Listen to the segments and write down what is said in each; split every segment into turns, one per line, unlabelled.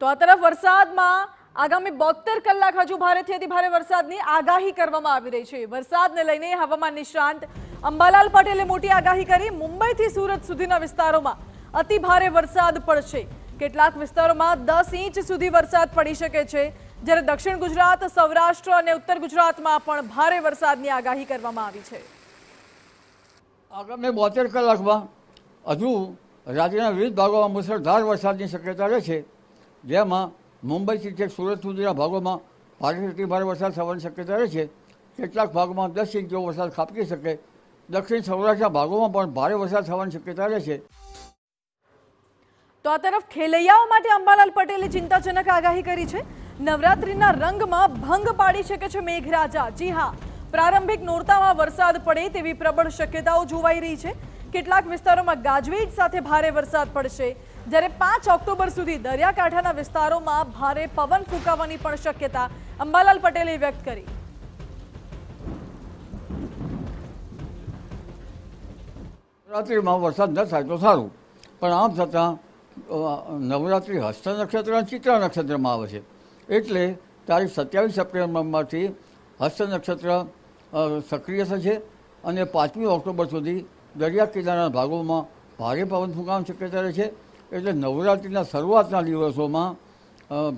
તો આ તરફ વરસાદમાં આગામી બોતેર કલાક હજુ ભારેથી અતિ ભારે વરસાદની આગાહી કરવામાં આવી રહી છે વરસાદને લઈને હવામાન નિષ્ણાંત અંબાલાલ પટેલે મોટી આગાહી કરી મુંબઈથી સુરત સુધીના વિસ્તારોમાં અતિ ભારે વરસાદ પડશે કેટલાક વિસ્તારોમાં દસ ઇંચ સુધી વરસાદ પડી શકે છે જ્યારે દક્ષિણ ગુજરાત સૌરાષ્ટ્ર અને ઉત્તર ગુજરાતમાં પણ ભારે વરસાદની આગાહી કરવામાં આવી છે
આગામી બોતેર કલાકમાં હજુ રાજ્યના વિવિધ ભાગોમાં મુસળધાર વરસાદની શક્યતા રહે છે જેમાં મુંબઈથી તે સુરત સુધીના ભાગોમાં ભારેથી ભારે વરસાદ થવાની શક્યતા રહે છે કેટલાક ભાગોમાં દસ ઇંચ જેવો વરસાદ ખાપકી શકે દક્ષિણ સૌરાષ્ટ્રના ભાગોમાં પણ ભારે વરસાદ થવાની શક્યતા રહે છે
તો આ તરફ ખેલૈયાઓ માટે અંબાલાલ પટેલે ચિંતાજનક આગાહી કરી છે નવરાત્રિના રંગમાં ભંગ પાડી શકે છે મેઘરાજા જી હા પ્રારંભિક નોરતામાં વરસાદ પડે તેવી પ્રબળ શક્યતાઓ જોવાઈ રહી છે કેટલાક વિસ્તારોમાં ગાજવીજ સાથે ભારે વરસાદ પડશે જ્યારે પાંચ ઓક્ટોબર સુધી દરિયાકાંઠાના વિસ્તારોમાં ભારે પવન ફૂંકાવાની પણ શક્યતા અંબાલાલ પટેલે વ્યક્ત કરી
નવરાત્રિમાં વરસાદ ન થાય તો સારું પણ આમ છતાં નવરાત્રિ હસ્ત નક્ષત્ર અને ચિત્ર નક્ષત્રમાં આવે છે એટલે તારીખ સત્યાવીસ સપ્ટેમ્બરમાંથી હસ્ત નક્ષત્ર સક્રિય થશે અને પાંચમી ઓક્ટોબર સુધી દરિયા કિનારાના ભાગોમાં ભારે પવન ફૂંકાવાની શક્યતા રહે છે એટલે નવરાત્રિના શરૂઆતના દિવસોમાં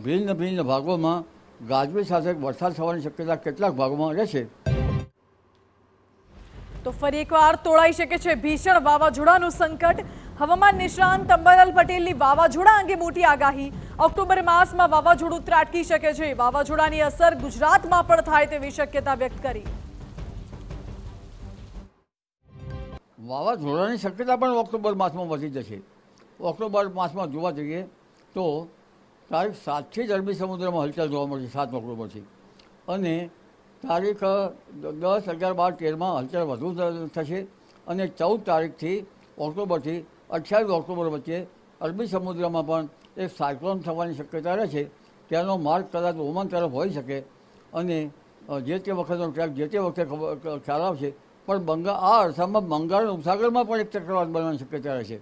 ભિન્ન ભિન્ન ભાગોમાં ગાજવી સાથે વરસાદ થવાની શક્યતા કેટલાક ભાગોમાં રહેશે
તો ફરી એકવાર તોળાઈ શકે છે ભીષણ વાવાઝોડાનું સંકટ હવામાન નિષ્ણાંત અંબરલાલ પટેલની વાવાઝોડા અંગે મોટી આગાહી ઓક્ટોબર માસમાં વાવાઝોડું ત્રાટકી શકે છે વાવાઝોડાની અસર ગુજરાતમાં પણ થાય તેવી શક્યતા વ્યક્ત કરી
વાવાઝોડાની શક્યતા પણ ઓક્ટોબર માસમાં વધી જશે ઓક્ટોબર માસમાં જોવા જઈએ તો તારીખ સાતથી જ અરબી સમુદ્રમાં હલચલ જોવા મળશે સાત ઓક્ટોબરથી અને તારીખ દસ અગિયાર બાર તેરમાં હલચલ વધુ થશે અને ચૌદ તારીખથી ઓક્ટોબરથી અઠ્યાવીસ ઓક્ટોબર વચ્ચે અરબી સમુદ્રમાં પણ એક સાયક્લોન થવાની શક્યતા રહે છે તેનો માર્ગ કદાચ ઓમાન તરફ હોઈ શકે અને જે તે વખતનો ટ્રેક જે તે વખતે ખ્યાલ આવશે પણ બંગાળ આ અરસામાં બંગાળ ઉપસાગરમાં પણ એક ચક્રવાત બનવાની શક્યતા રહે છે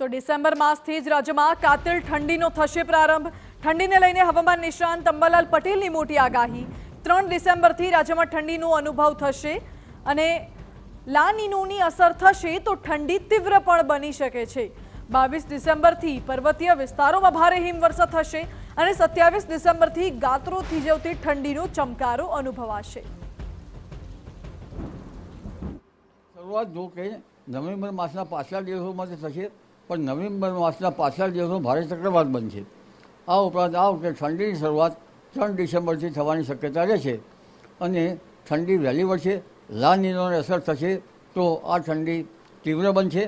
તો ડિસેમ્બર માસથી જ રાજ્યમાં કાતિલ ઠંડીનો થશે પ્રારંભ ઠંડીને લઈને હવામાન નિષ્ણાંત અંબાલાલ પટેલની મોટી આગાહી ત્રણ ડિસેમ્બરથી રાજ્યમાં ઠંડીનો અનુભવ થશે અને લાનીનોની અસર થશે તો ઠંડી તીવ્ર પણ બની શકે છે બાવીસ ડિસેમ્બરથી પર્વતીય વિસ્તારોમાં ભારે હિમવર્ષા થશે અને સત્યાવીસ ડિસેમ્બરથી ગાત્રો થીજવતી ઠંડીનો ચમકારો અનુભવાશે
શરૂઆત જો કે નવેમ્બર માસના પાછલા દિવસોમાંથી થશે પણ નવેમ્બર માસના પાછલા દિવસમાં ભારે ચક્રવાત બનશે આ ઉપરાંત આ વખતે ઠંડીની શરૂઆત ત્રણ ડિસેમ્બરથી થવાની શક્યતા રહેશે અને ઠંડી વહેલી વળશે લાનીનોની અસર થશે તો આ ઠંડી તીવ્ર બનશે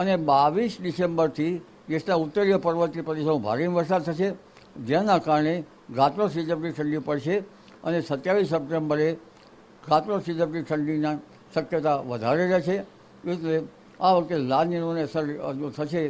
અને બાવીસ ડિસેમ્બરથી દેશના ઉત્તરીય પર્વતીય પ્રદેશોમાં ભારે વરસાદ થશે જેના કારણે ગાત્રો સિઝબની ઠંડી પડશે અને સત્યાવીસ સપ્ટેમ્બરે ગાત્રો સિઝબની ઠંડીના શક્યતા વધારે રહેશે એટલે આ વખતે લાલ નિર્ણય અસર થશે